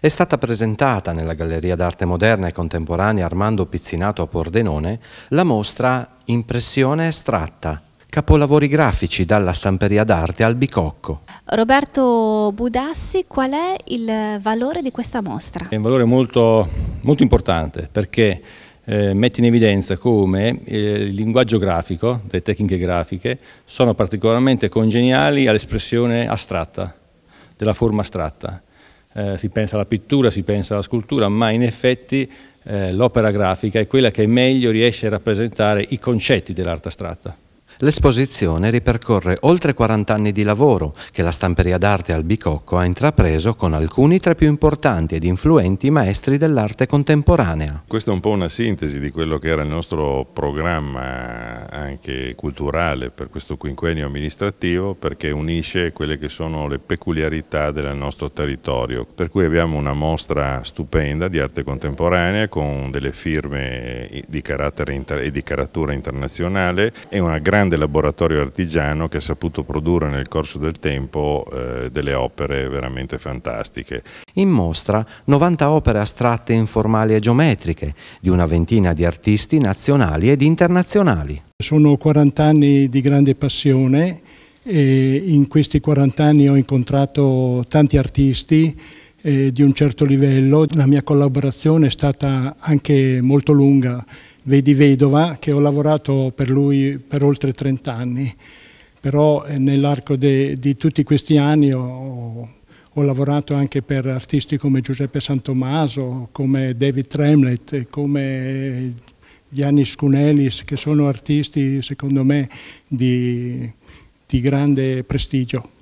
È stata presentata nella Galleria d'arte moderna e contemporanea Armando Pizzinato a Pordenone la mostra Impressione estratta, capolavori grafici dalla stamperia d'arte al Bicocco. Roberto Budassi, qual è il valore di questa mostra? È un valore molto, molto importante perché eh, mette in evidenza come eh, il linguaggio grafico, le tecniche grafiche, sono particolarmente congeniali all'espressione astratta, della forma astratta eh, si pensa alla pittura, si pensa alla scultura, ma in effetti eh, l'opera grafica è quella che meglio riesce a rappresentare i concetti dell'arte astratta. L'esposizione ripercorre oltre 40 anni di lavoro che la stamperia d'arte Albicocco ha intrapreso con alcuni tra i più importanti ed influenti maestri dell'arte contemporanea. Questa è un po' una sintesi di quello che era il nostro programma eh, anche culturale per questo quinquennio amministrativo perché unisce quelle che sono le peculiarità del nostro territorio. Per cui abbiamo una mostra stupenda di arte contemporanea con delle firme di carattere e di carattura internazionale e una grande grande laboratorio artigiano che ha saputo produrre nel corso del tempo eh, delle opere veramente fantastiche. In mostra 90 opere astratte, informali e geometriche di una ventina di artisti nazionali ed internazionali. Sono 40 anni di grande passione e in questi 40 anni ho incontrato tanti artisti eh, di un certo livello. La mia collaborazione è stata anche molto lunga Vedi Vedova, che ho lavorato per lui per oltre 30 anni, però eh, nell'arco di tutti questi anni ho, ho, lavorato anche per artisti come Giuseppe Santomaso, come David Tremlett, come Giannis Cunelis, che sono artisti secondo me di, di grande prestigio.